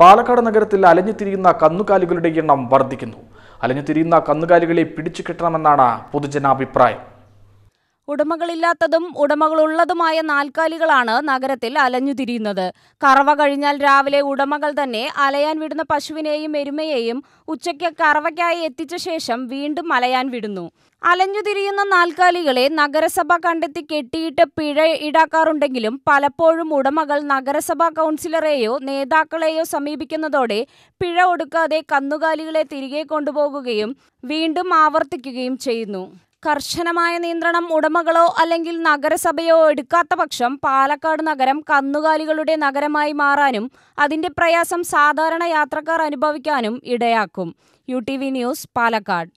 പാലക്കാട് നഗരത്തിൽ അലഞ്ഞുതിരിയുന്ന കന്നുകാലികളുടെ എണ്ണം വർദ്ധിക്കുന്നു അലഞ്ഞുതിരിയുന്ന കന്നുകാലികളെ പിടിച്ചു കിട്ടണമെന്നാണ് പൊതുജനാഭിപ്രായം ഉടമകളില്ലാത്തതും ഉടമകളുള്ളതുമായ നാൽക്കാലികളാണ് നഗരത്തിൽ അലഞ്ഞുതിരിയുന്നത് കറവ കഴിഞ്ഞാൽ രാവിലെ ഉടമകൾ തന്നെ അലയാൻ വിടുന്ന പശുവിനെയും എരുമയെയും ഉച്ചയ്ക്ക് കറവയ്ക്കായി എത്തിച്ച ശേഷം വീണ്ടും അലയാൻ വിടുന്നു അലഞ്ഞുതിരിയുന്ന നാൽക്കാലികളെ നഗരസഭ കണ്ടെത്തി കെട്ടിയിട്ട് പിഴ ഈടാക്കാറുണ്ടെങ്കിലും പലപ്പോഴും ഉടമകൾ നഗരസഭാ കൗൺസിലറെയോ നേതാക്കളെയോ സമീപിക്കുന്നതോടെ പിഴ ഒടുക്കാതെ കന്നുകാലികളെ തിരികെ കൊണ്ടുപോകുകയും വീണ്ടും ആവർത്തിക്കുകയും ചെയ്യുന്നു കർശനമായ നിയന്ത്രണം ഉടമകളോ അല്ലെങ്കിൽ നഗരസഭയോ എടുക്കാത്ത പക്ഷം പാലക്കാട് നഗരം കന്നുകാലികളുടെ നഗരമായി മാറാനും അതിന്റെ പ്രയാസം സാധാരണ യാത്രക്കാർ അനുഭവിക്കാനും ഇടയാക്കും U T V news Palakkad